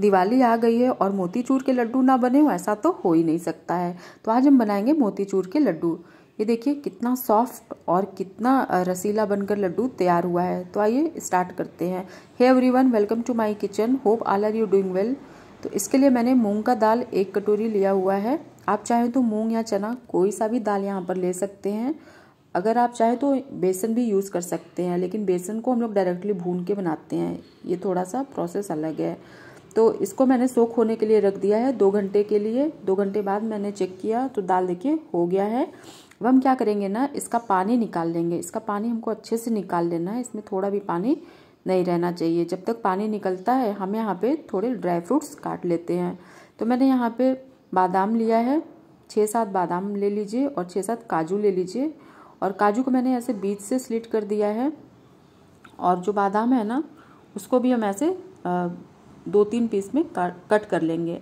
दिवाली आ गई है और मोतीचूर के लड्डू ना बने हो ऐसा तो हो ही नहीं सकता है तो आज हम बनाएंगे मोतीचूर के लड्डू ये देखिए कितना सॉफ्ट और कितना रसीला बनकर लड्डू तैयार हुआ है तो आइए स्टार्ट करते हैं hey everyone welcome to my kitchen hope all are you doing well तो इसके लिए मैंने मूंग का दाल एक कटोरी लिया हुआ है आप चाहें तो मूंग या चना कोई सा भी दाल यहाँ पर ले सकते हैं अगर आप चाहें तो बेसन भी यूज़ कर सकते हैं लेकिन बेसन को हम लोग डायरेक्टली भून के बनाते हैं ये थोड़ा सा प्रोसेस अलग है तो इसको मैंने सोख होने के लिए रख दिया है दो घंटे के लिए दो घंटे बाद मैंने चेक किया तो दाल देखिए हो गया है अब हम क्या करेंगे ना इसका पानी निकाल लेंगे इसका पानी हमको अच्छे से निकाल लेना है इसमें थोड़ा भी पानी नहीं रहना चाहिए जब तक पानी निकलता है हम यहाँ पे थोड़े ड्राई फ्रूट्स काट लेते हैं तो मैंने यहाँ पे बादाम लिया है छः सात बादाम ले लीजिए और छः सात काजू ले लीजिए और काजू को मैंने ऐसे बीच से स्लिट कर दिया है और जो बादाम है ना उसको भी हम ऐसे दो तीन पीस में कट कर लेंगे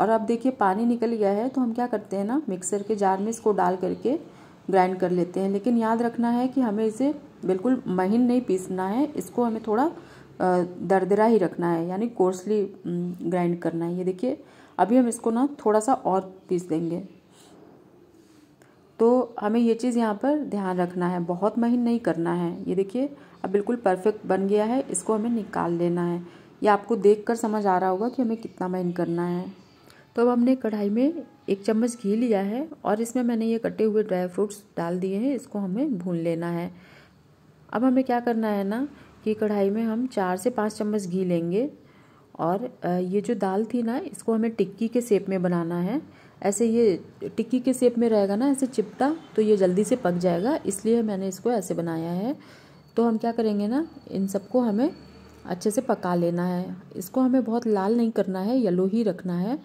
और अब देखिए पानी निकल गया है तो हम क्या करते हैं ना मिक्सर के जार में इसको डाल करके ग्राइंड कर लेते हैं लेकिन याद रखना है कि हमें इसे बिल्कुल महीन नहीं पीसना है इसको हमें थोड़ा दरदरा ही रखना है यानी कोर्सली ग्राइंड करना है ये देखिए अभी हम इसको ना थोड़ा सा और पीस देंगे तो हमें ये चीज़ यहाँ पर ध्यान रखना है बहुत महीन नहीं करना है ये देखिए अब बिल्कुल परफेक्ट बन गया है इसको हमें निकाल लेना है ये आपको देख कर समझ आ रहा होगा कि हमें कितना मैन करना है तो अब हमने कढ़ाई में एक चम्मच घी लिया है और इसमें मैंने ये कटे हुए ड्राई फ्रूट्स डाल दिए हैं इसको हमें भून लेना है अब हमें क्या करना है ना कि कढ़ाई में हम चार से पाँच चम्मच घी लेंगे और ये जो दाल थी ना इसको हमें टिक्की के सेप में बनाना है ऐसे ये टिक्की के सेप में रहेगा ना ऐसे चिपटा तो ये जल्दी से पक जाएगा इसलिए मैंने इसको ऐसे बनाया है तो हम क्या करेंगे ना इन सबको हमें अच्छे से पका लेना है इसको हमें बहुत लाल नहीं करना है येलो ही रखना है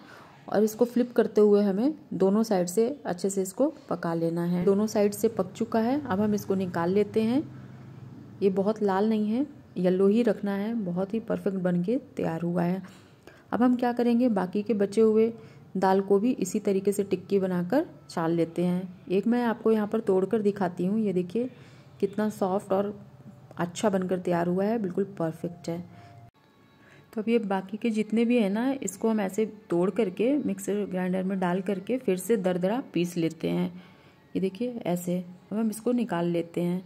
और इसको फ्लिप करते हुए हमें दोनों साइड से अच्छे से इसको पका लेना है दोनों साइड से पक चुका है अब हम इसको निकाल लेते हैं ये बहुत लाल नहीं है येलो ही रखना है बहुत ही परफेक्ट बन के तैयार हुआ है अब हम क्या करेंगे बाकी के बचे हुए दाल को भी इसी तरीके से टिक्की बनाकर छाल लेते हैं एक मैं आपको यहाँ पर तोड़ कर दिखाती हूँ ये देखिए कितना सॉफ्ट और अच्छा बनकर तैयार हुआ है बिल्कुल परफेक्ट है तो अब ये बाकी के जितने भी हैं ना इसको हम ऐसे तोड़ करके मिक्सर ग्राइंडर में डाल करके फिर से दरदरा पीस लेते हैं ये देखिए ऐसे अब हम इसको निकाल लेते हैं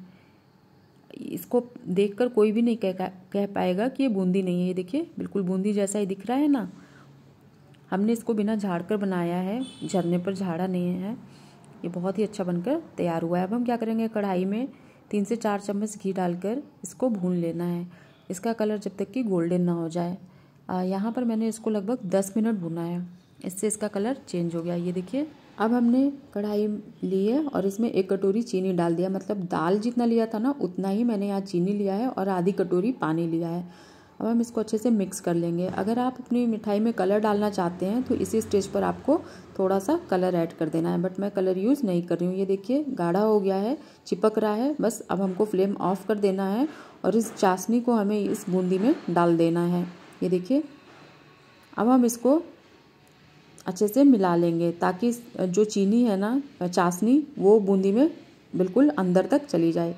इसको देखकर कोई भी नहीं कह कह पाएगा कि ये बूंदी नहीं है ये देखिए बिल्कुल बूंदी जैसा ही दिख रहा है ना हमने इसको बिना झाड़ कर बनाया है झरने पर झाड़ा नहीं है ये बहुत ही अच्छा बनकर तैयार हुआ है अब हम क्या करेंगे कढ़ाई में तीन से चार चम्मच घी डालकर इसको भून लेना है इसका कलर जब तक कि गोल्डन ना हो जाए यहाँ पर मैंने इसको लगभग दस मिनट भुना है इससे इसका कलर चेंज हो गया ये देखिए अब हमने कढ़ाई ली है और इसमें एक कटोरी चीनी डाल दिया मतलब दाल जितना लिया था ना उतना ही मैंने यहाँ चीनी लिया है और आधी कटोरी पानी लिया है अब हम इसको अच्छे से मिक्स कर लेंगे अगर आप अपनी मिठाई में कलर डालना चाहते हैं तो इसी स्टेज पर आपको थोड़ा सा कलर ऐड कर देना है बट मैं कलर यूज़ नहीं कर रही हूँ ये देखिए गाढ़ा हो गया है चिपक रहा है बस अब हमको फ्लेम ऑफ कर देना है और इस चाशनी को हमें इस बूंदी में डाल देना है ये देखिए अब हम इसको अच्छे से मिला लेंगे ताकि जो चीनी है ना चाशनी वो बूंदी में बिल्कुल अंदर तक चली जाए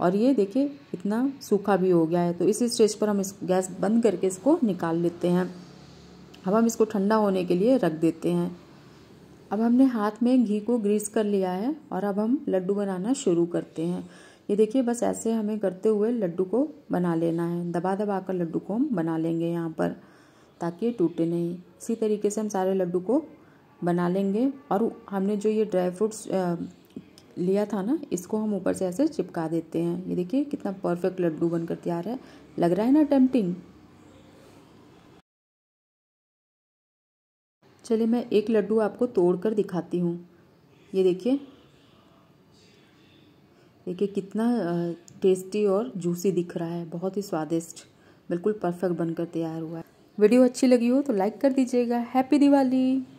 और ये देखिए इतना सूखा भी हो गया है तो इसी स्टेज पर हम इस गैस बंद करके इसको निकाल लेते हैं अब हम इसको ठंडा होने के लिए रख देते हैं अब हमने हाथ में घी को ग्रीस कर लिया है और अब हम लड्डू बनाना शुरू करते हैं ये देखिए बस ऐसे हमें करते हुए लड्डू को बना लेना है दबा दबा कर लड्डू को हम बना लेंगे यहाँ पर ताकि ये टूटे नहीं इसी तरीके से हम सारे लड्डू को बना लेंगे और हमने जो ये ड्राई फ्रूट्स लिया था ना इसको हम ऊपर से ऐसे चिपका देते हैं ये देखिए कितना परफेक्ट लड्डू बनकर तैयार है लग रहा है ना टेम्पटिंग चलिए मैं एक लड्डू आपको तोड़कर दिखाती हूँ ये देखिए देखिए कितना टेस्टी और जूसी दिख रहा है बहुत ही स्वादिष्ट बिल्कुल परफेक्ट बनकर तैयार हुआ है वीडियो अच्छी लगी हो तो लाइक कर दीजिएगा हैप्पी दिवाली